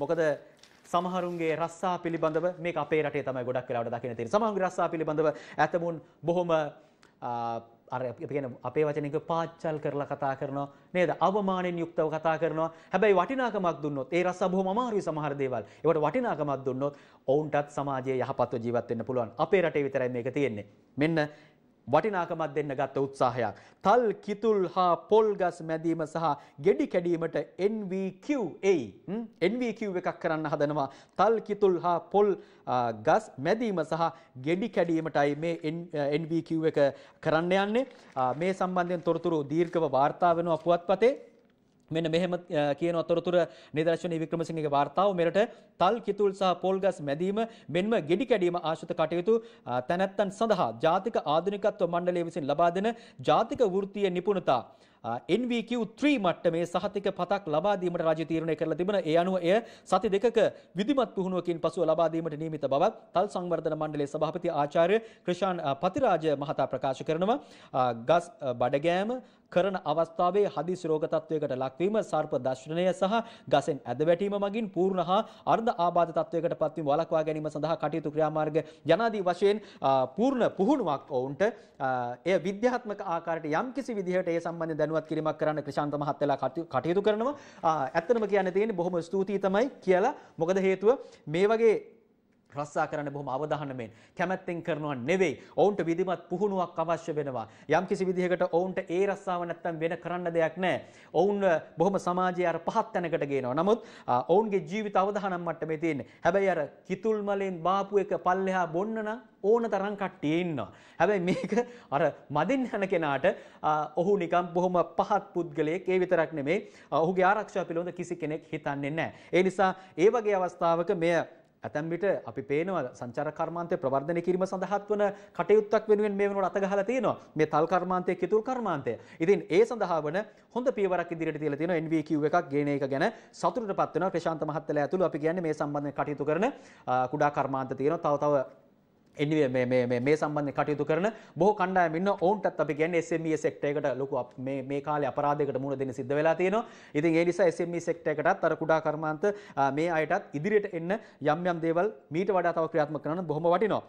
මොකද සමහරුන්ගේ රස්සා පිළිබඳව මේක අපේ රටේ තමයි ගොඩක් වෙලාවට දකින්න තියෙන්නේ. සමහරුන්ගේ රස්සා පිළිබඳව ඇතමුන් බොහොම අර කියන අපේ වචනයක පාච්චල් කරලා කතා කරනවා නේද? අවමානෙන් යුක්තව කතා කරනවා. හැබැයි වටිනාකමක් දුන්නොත් ඒ රස්සා බොහොම අමාරුයි සමහර දේවල්. ඒවට වටිනාකමක් දුන්නොත් ඔවුන්ටත් සමාජයේ යහපත්ව ජීවත් වෙන්න පුළුවන්. අපේ රටේ විතරයි මේක තියෙන්නේ. මෙන්න වටිනාකමක් දෙන්න ගත්ත උත්සාහයක්. තල් කිතුල් හා පොල් ගස් මැදීම සහ ගෙඩි කැඩීමට NVQA NVQ එකක් කරන්න හදනවා. තල් කිතුල් හා පොල් ගස් මැදීම සහ ගෙඩි කැඩීමටයි මේ NVQ එක කරන්න යන්නේ. මේ සම්බන්ධයෙන් තොරතුරු දීර්ඝව වාර්තා වෙනවා පුවත්පතේ. මෙන්න මෙහෙම කියන අතරතුර නිදර්ශනී වික්‍රමසිංහගේ වාර්තාව මෙරට තල් කිතුල් සහ පොල්ගස් මැදීම මෙන්ම ගෙඩි කැඩීම ආශ්‍රිත කටයුතු තැනැත්තන් සඳහා ජාතික ආධුනිකත්ව මණ්ඩලය විසින් ලබා දෙන ජාතික වෘත්තීය නිපුණතා NVQ3 මට්ටමේ සහතික පතක් ලබා දීමට රජය තීරණය කරලා තිබෙන ඒ අනුව එය සති දෙකක විධිමත් පුහුණුවකින් පසුව ලබා දීමට නියමිත බවත් තල් සංවර්ධන මණ්ඩලයේ සභාපති ආචාර්ය ක්‍රිෂාන් පතිරාජ මහතා ප්‍රකාශ කරනවා ගස් බඩගෑම කරන අවස්ථාවේ හදිසි රෝග තත්වයකට ලක්වීම සර්ප දර්ශනය සහ ගසෙන් ඇද වැටීම මගින් පූර්ණ හා අර්ධ ආබාධ තත්වයකට පත්වීම වළක්වා ගැනීම සඳහා කටයුතු ක්‍රියාමාර්ග යනාදී වශයෙන් පූර්ණ පුහුණුවක් ඔවුන්ට එය විද්‍යාත්මක ආකාරයට යම්කිසි විදිහට ඒ සම්බන්ධ දැනුවත් දැනුවත් කිරීමක් කරන්න ක්‍රිෂාන්ත මහත්තයලා කටයුතු කරනවා. ඇත්තම කියන්න තියෙන්නේ බොහොම ස්තුතියි තමයි කියලා. මොකද හේතුව මේ වගේ රස්සා කරන්න බොහොම අවධානමෙන් කැමැත්තෙන් කරනවා නෙවෙයි. ඔවුන්ට විධිමත් පුහුණුවක් අවශ්‍ය වෙනවා. යම්කිසි විදිහකට ඔවුන්ට ඒ රස්සාව නැත්තම් වෙන කරන්න දෙයක් නැහැ. ඔවුන් බොහොම සමාජයේ අර පහත් තැනකට ගේනවා. නමුත් ඔවුන්ගේ ජීවිත අවධානම් මට්ටමේ තියෙන්නේ. හැබැයි අර කිතුල් මලෙන් බාපු එක පල්ලෙහා බොන්න නම් ඕන තරම් කට්ටිය ඉන්නවා. හැබැයි මේක අර මදින් යන කෙනාට ඔහු නිකම් බොහොම පහත් පුද්ගලයෙක්. ඒ විතරක් නෙමෙයි. ඔහුගේ ආරක්ෂාව පිළිබඳ කිසි කෙනෙක් හිතන්නේ නැහැ. ඒ නිසා ඒ වගේ අවස්ථාවක මෙය ඇතැම් විට අපි පේනවා සංචාර කර්මාන්තය ප්‍රවර්ධනය කිරීම සඳහාත් වන කටයුත්තක් වෙනුවෙන් මේ වෙනකොට අතගහලා තියෙනවා මේ තල් කර්මාන්තය කිතුල් කර්මාන්තය. ඉතින් ඒ සඳහා වන හොඳ පියවරක් ඉදිරියට තියලා තියෙනවා NVQ එකක් ගේන එක ගැන සතුටටපත් වෙනවා ප්‍රශාන්ත මහත්තයලා ඇතුළු අපි කියන්නේ මේ සම්බන්ධයෙන් කටයුතු කරන කුඩා කර්මාන්ත තියෙනවා තව තව මේ සම්බන්ධ කටයුතු කරන බොහෝ කණ්ඩායමින්න ඔවුන්ටත් අපි කියන්නේ SME සෙක්ටර් එකට ලොකු මේ මේ කාලේ අපරාධයකට මුහුණ දෙන්න සිද්ධ වෙලා තියෙනවා. ඉතින් ඒ නිසා SME සෙක්ටර් එකටත් අර කුඩා කර්මාන්ත මේ අයටත් ඉදිරියට එන්න යම් යම් දේවල් මීට වඩා තව ක්‍රියාත්මක කරන්න බොහොම වටිනවා.